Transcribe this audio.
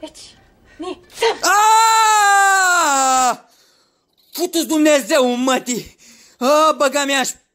Deci, Aaaa! Putu-ți Dumnezeu, mătii! A, băga mea